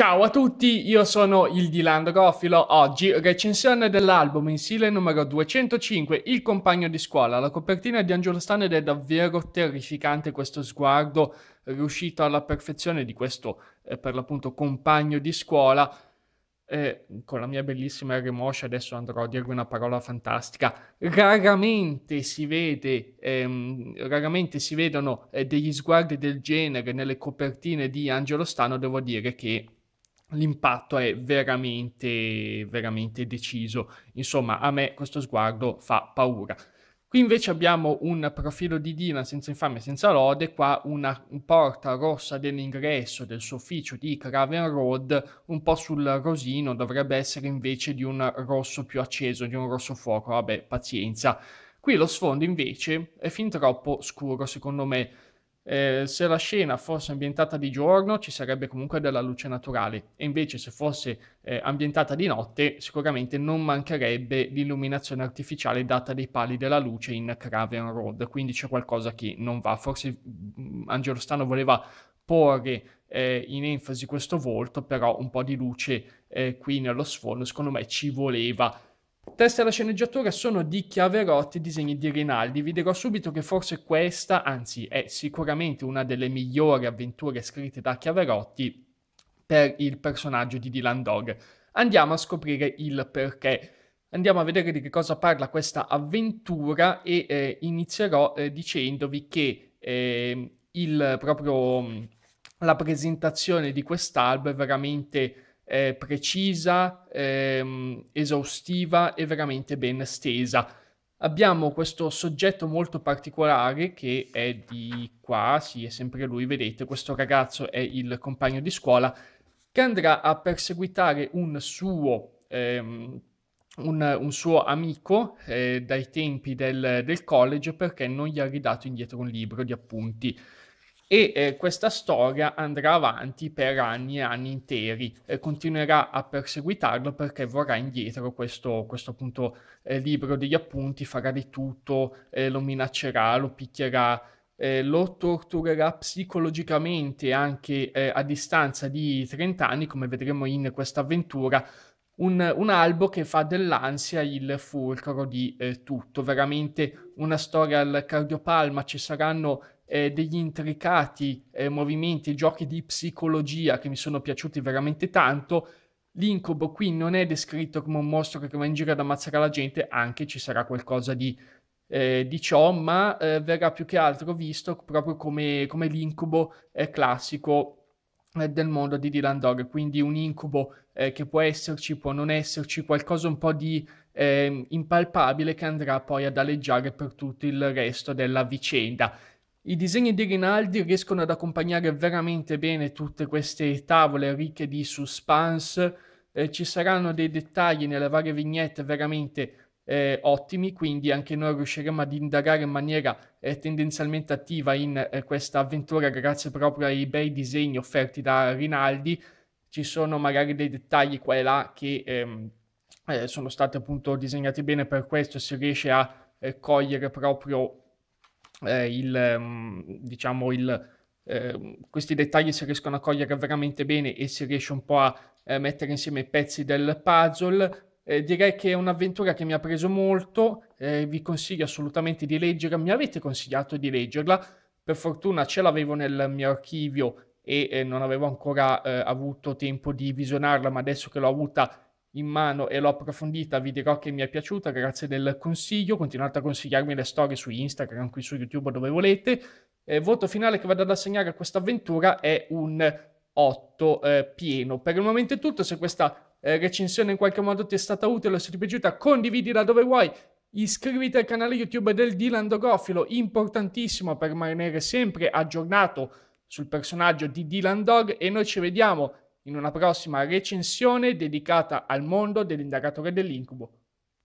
Ciao a tutti, io sono il Dilando Gofilo. Oggi recensione dell'album mensile numero 205, Il compagno di scuola. La copertina di Angelo Stan ed è davvero terrificante questo sguardo riuscito alla perfezione di questo, eh, per l'appunto, compagno di scuola. Eh, con la mia bellissima remoscia adesso andrò a dirvi una parola fantastica. Raramente si vede, ehm, raramente si vedono eh, degli sguardi del genere nelle copertine di Angelo Stano. Devo dire che l'impatto è veramente, veramente deciso. Insomma, a me questo sguardo fa paura. Qui invece abbiamo un profilo di Dylan senza infame e senza lode, qua una porta rossa dell'ingresso del suo ufficio di Craven Road, un po' sul rosino, dovrebbe essere invece di un rosso più acceso, di un rosso fuoco, vabbè pazienza. Qui lo sfondo invece è fin troppo scuro secondo me, eh, se la scena fosse ambientata di giorno ci sarebbe comunque della luce naturale e invece se fosse eh, ambientata di notte sicuramente non mancherebbe l'illuminazione artificiale data dai pali della luce in Craven Road, quindi c'è qualcosa che non va. Forse mm, Angelo Stano voleva porre eh, in enfasi questo volto, però un po' di luce eh, qui nello sfondo secondo me ci voleva Testa della sceneggiatura sono di Chiaverotti, disegni di Rinaldi. Vi dirò subito che forse questa, anzi è sicuramente una delle migliori avventure scritte da Chiaverotti per il personaggio di Dylan Dog. Andiamo a scoprire il perché. Andiamo a vedere di che cosa parla questa avventura e eh, inizierò eh, dicendovi che eh, il, proprio la presentazione di quest'albo è veramente eh, precisa, ehm, esaustiva e veramente ben stesa. Abbiamo questo soggetto molto particolare che è di qua, sì è sempre lui, vedete, questo ragazzo è il compagno di scuola che andrà a perseguitare un suo, ehm, un, un suo amico eh, dai tempi del, del college perché non gli ha ridato indietro un libro di appunti e eh, questa storia andrà avanti per anni e anni interi, eh, continuerà a perseguitarlo perché vorrà indietro questo, questo appunto eh, libro degli appunti, farà di tutto, eh, lo minaccerà, lo picchierà, eh, lo torturerà psicologicamente anche eh, a distanza di 30 anni, come vedremo in questa avventura, un, un, albo che fa dell'ansia il fulcro di eh, tutto, veramente una storia al cardiopalma, ci saranno eh, degli intricati eh, movimenti, giochi di psicologia che mi sono piaciuti veramente tanto. L'incubo qui non è descritto come un mostro che va in giro ad ammazzare la gente, anche ci sarà qualcosa di, eh, di ciò, ma eh, verrà più che altro visto proprio come, come l'incubo eh, classico eh, del mondo di Dylan Dog, quindi un incubo eh, che può esserci, può non esserci, qualcosa un po' di eh, impalpabile che andrà poi ad aleggiare per tutto il resto della vicenda. I disegni di Rinaldi riescono ad accompagnare veramente bene tutte queste tavole ricche di suspense, eh, ci saranno dei dettagli nelle varie vignette veramente eh, ottimi, quindi anche noi riusciremo ad indagare in maniera eh, tendenzialmente attiva in eh, questa avventura grazie proprio ai bei disegni offerti da Rinaldi. Ci sono magari dei dettagli qua e là che ehm, eh, sono stati appunto disegnati bene per questo si riesce a eh, cogliere proprio eh, il, ehm, diciamo, il, eh, questi dettagli si riescono a cogliere veramente bene e si riesce un po' a eh, mettere insieme i pezzi del puzzle. Eh, direi che è un'avventura che mi ha preso molto, eh, vi consiglio assolutamente di leggerla, mi avete consigliato di leggerla, per fortuna ce l'avevo nel mio archivio e eh, non avevo ancora eh, avuto tempo di visionarla, ma adesso che l'ho avuta in mano e l'ho approfondita, vi dirò che mi è piaciuta, grazie del consiglio, continuate a consigliarmi le storie su Instagram, qui su YouTube, dove volete. Eh, voto finale che vado ad assegnare a questa avventura è un 8 eh, pieno. Per il momento è tutto, se questa eh, recensione in qualche modo ti è stata utile o se ti è piaciuta, condividila dove vuoi, Iscriviti al canale YouTube del Dylan Dogofilo, importantissimo per rimanere sempre aggiornato sul personaggio di Dylan Dog e noi ci vediamo in una prossima recensione dedicata al mondo dell'indagatore dell'incubo.